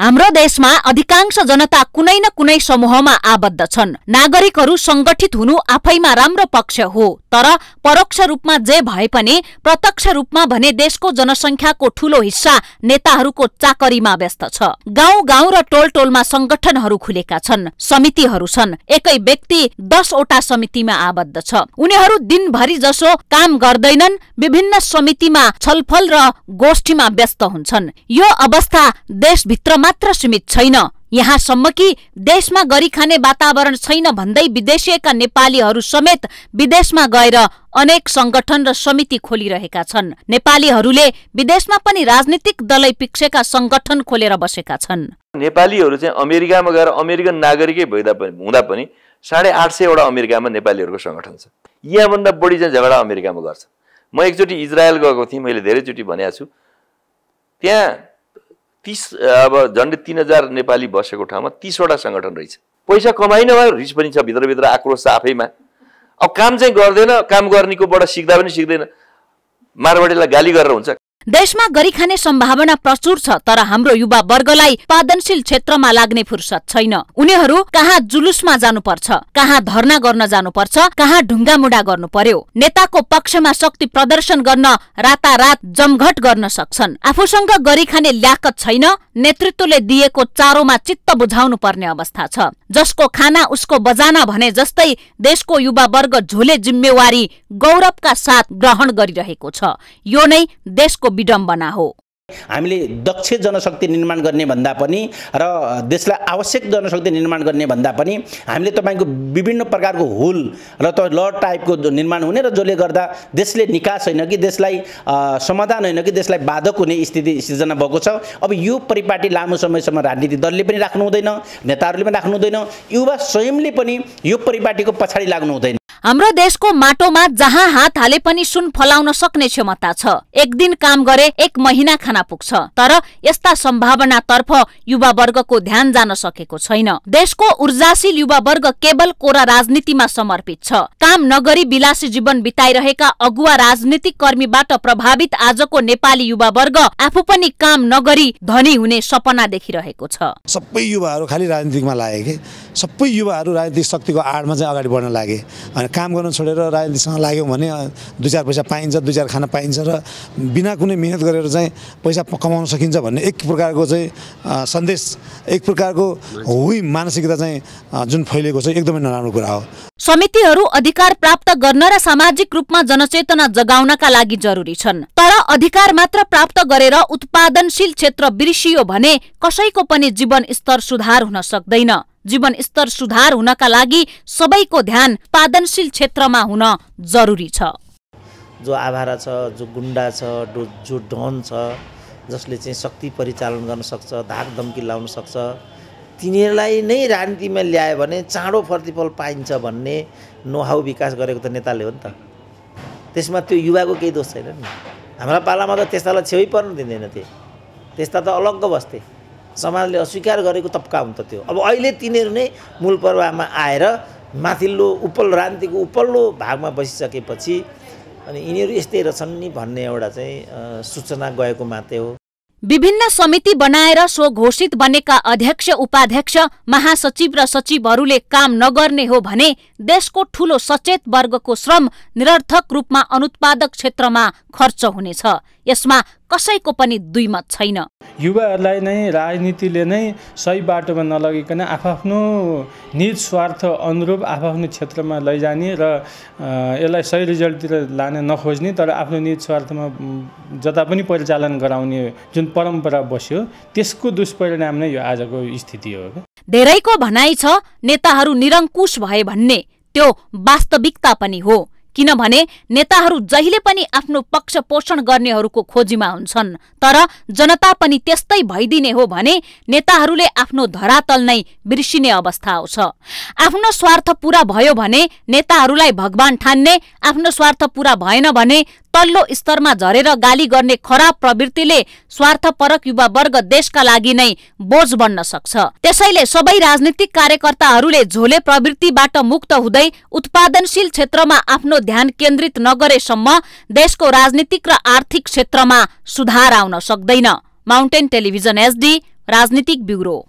हाम्रो देशमा अधिकांश जनता कुनै न कुनै समूहमा आबद्ध छन् नागरिकहरू संगठित हुनु आफैमा राम्रो पक्ष हो तर परोक्ष रूपमा जे भए पनि प्रत्यक्ष रूपमा भने देशको जनसङ्ख्याको ठूलो हिस्सा नेताहरूको चाकरीमा व्यस्त छ गाउँ गाउँ र टोल टोलमा संगठनहरू खुलेका छन् समितिहरू छन् एकै व्यक्ति दसवटा समितिमा आबद्ध छ उनीहरू दिनभरि जसो काम गर्दैनन् विभिन्न समितिमा छलफल र गोष्ठीमा व्यस्त हुन्छन् यो अवस्था देशभित्र मात्र सीमित छैन यहाँसम्म कि देशमा गरिखाने वातावरण छैन भन्दै विदेशिएका नेपालीहरू समेत विदेशमा गएर अनेक संगठन र समिति खोलिरहेका छन् नेपालीहरूले विदेशमा पनि राजनीतिक दलै पिक्सेका संगठन खोलेर बसेका छन् नेपालीहरू चाहिँ अमेरिकामा गएर अमेरिकन नागरिकै भइदा पनि हुँदा पनि साढे आठ सयवटा अमेरिकामा नेपालीहरूको सङ्गठन छ यहाँभन्दा बढी चाहिँ झगडा अमेरिकामा गर्छ म एकचोटि इजरायल गएको थिएँ मैले धेरैचोटि भनेको छु त्यहाँ तिस अब झन्डै तिन हजार नेपाली बसेको ठाउँमा तिसवटा सङ्गठन रहेछ पैसा कमाइन नभए रिस पनि छ भित्रभित्र आक्रोश छ आफैमा अब काम चाहिँ गर्दैन काम गर्नेकोबाट सिक्दा पनि सिक्दैन मारवाडीलाई गाली गरेर हुन्छ देशमा गरिखाने सम्भावना प्रचुर छ तर हाम्रो युवा वर्गलाई उत्पादनशील क्षेत्रमा लाग्ने फुर्सद छैन उनीहरू कहाँ जुलुसमा जानुपर्छ कहाँ धरना गर्न जानुपर्छ कहाँ मुडा गर्नु पर्यो नेताको पक्षमा शक्ति प्रदर्शन गर्न रातारात जमघट गर्न सक्छन् आफूसँग गरिखाने खाने ल्याकत छैन नेतृत्वले दिएको चारोमा चित्त बुझाउनु पर्ने अवस्था छ जसको खाना उसको बजाना भने जस्तै देशको युवा वर्ग झोले जिम्मेवारी गौरवका साथ ग्रहण गरिरहेको छ यो नै देशको विडम्बना हो हामीले दक्ष जनशक्ति निर्माण गर्ने भन्दा पनि र देशलाई आवश्यक जनशक्ति निर्माण गर्ने भन्दा पनि हामीले तपाईँको विभिन्न प्रकारको हुल र त ल टाइपको निर्माण हुने र जसले गर्दा देशले निकास होइन कि देशलाई समाधान होइन कि देशलाई बाधक हुने स्थिति सिर्जना भएको छ अब यो परिपाटी लामो समयसम्म राजनीति दलले पनि राख्नु हुँदैन नेताहरूले पनि राख्नु हुँदैन युवा स्वयंले पनि यो परिपाटीको पछाडि लाग्नु हुँदैन हाम्रो देशको माटोमा जहाँ हात हाले पनि सुन फलाउन सक्ने क्षमता छ एक दिन काम गरे एक महिना खाना पुग्छ तर यस्ता सम्भावनातर्फ युवावर्गको ध्यान जान सकेको छैन देशको ऊर्जाशील युवावर्ग केवल कोरा राजनीतिमा समर्पित छ काम नगरी विलासी जीवन बिताइरहेका अगुवा राजनीतिक कर्मीबाट प्रभावित आजको नेपाली युवा वर्ग आफू पनि काम नगरी धनी हुने सपना देखिरहेको छ सबै युवाहरू खालि राजनीतिमा लागे सबै युवाहरू राजनीतिक शक्तिको आडमा चाहिँ अगाडि बढ्न लागे काम गर्न छोडेर राजनीतिसँग लाग्यौँ भने दुई चार पैसा पाइन्छ दुई चार खाना पाइन्छ र बिना कुनै मिहिनेत गरेर चाहिँ पैसा कमाउन सकिन्छ भन्ने एक प्रकारको चाहिँ सन्देश एक प्रकारको हुई मानसिकता चाहिँ जुन फैलिएको छ एकदमै नराम्रो कुरा हो समितिहरू अधिकार प्राप्त गर्न र सामाजिक रूपमा जनचेतना जगाउनका लागि जरुरी छन् तर अधिकार मात्र प्राप्त गरेर उत्पादनशील क्षेत्र बिर्सियो भने कसैको पनि जीवन स्तर सुधार हुन सक्दैन स्तर सुधार हुनका लागि सबैको ध्यान पादनशील क्षेत्रमा हुन जरुरी छ जो आभारा छ जो गुन्डा छ जो ढन छ जसले चाहिँ शक्ति परिचालन गर्न सक्छ धाक धम्की लाउन सक्छ तिनीहरूलाई नै राजनीतिमा ल्यायो भने चाँडो प्रतिफल पाइन्छ भन्ने नोहाउ विकास गरेको त नेताले हो नि त त्यसमा त्यो युवाको केही दोष छैन नि हाम्रा पालामा त त्यस्तालाई छेउै पर्न दिँदैन थिए त्यस्ता त अलग्ग बस्थे समाजले अस्वीकार गरेको तबका हुन्छ त त्यो अब अहिले तिनीहरू नै मूल प्रवाहमा आएर माथिल्लो उपल रान्तिको उपल्लो भागमा बसिसकेपछि अनि यिनीहरू यस्तै रहेछन् नि भन्ने एउटा चाहिँ सूचना गएको मात्रै हो विभिन्न समिति बनाएर सो घोषित बनेका अध्यक्ष उपाध्यक्ष महासचिव र सचिवहरूले काम नगर्ने हो भने देशको ठूलो सचेत वर्गको श्रम निरर्थक रूपमा अनुत्पादक क्षेत्रमा खर्च हुनेछ यसमा कसैको पनि दुई मत छैन युवाहरूलाई नै राजनीतिले नै सही बाटोमा नलगिकन आफ्नो निज स्वार्थ अनुरूप आफआफ्नो क्षेत्रमा लैजाने र यसलाई सही रिजल्टतिर लान नखोज्ने तर आफ्नो निज स्वार्थमा जता पनि परिचालन गराउने जुन परम्परा बस्यो त्यसको दुष्परिणाम नै यो आजको स्थिति हो धेरैको भनाइ छ नेताहरू निरङ्कुश भए भन्ने त्यो वास्तविकता पनि हो किनभने नेताहरू जहिले पनि आफ्नो पक्ष पोषण गर्नेहरूको खोजीमा हुन्छन् तर जनता पनि त्यस्तै भइदिने हो भने नेताहरूले आफ्नो धरातल नै बिर्सिने अवस्था आउँछ आफ्नो स्वार्थ पूरा भयो भने नेताहरूलाई भगवान ठान्ने आफ्नो स्वार्थ पूरा भएन भने तल्लो स्तरमा झरेर गाली गर्ने खराब प्रवृत्तिले स्वार्थपरक युवावर्ग देशका लागि नै बोझ बन्न सक्छ त्यसैले सबै राजनीतिक कार्यकर्ताहरूले झोले प्रवृत्तिबाट मुक्त हुँदै उत्पादनशील क्षेत्रमा आफ्नो ध्यान केन्द्रित नगरेसम्म देशको राजनीतिक र आर्थिक क्षेत्रमा सुधार आउन सक्दैन माउन्टेन टेलिभिजन एसडी राजनीतिक ब्युरो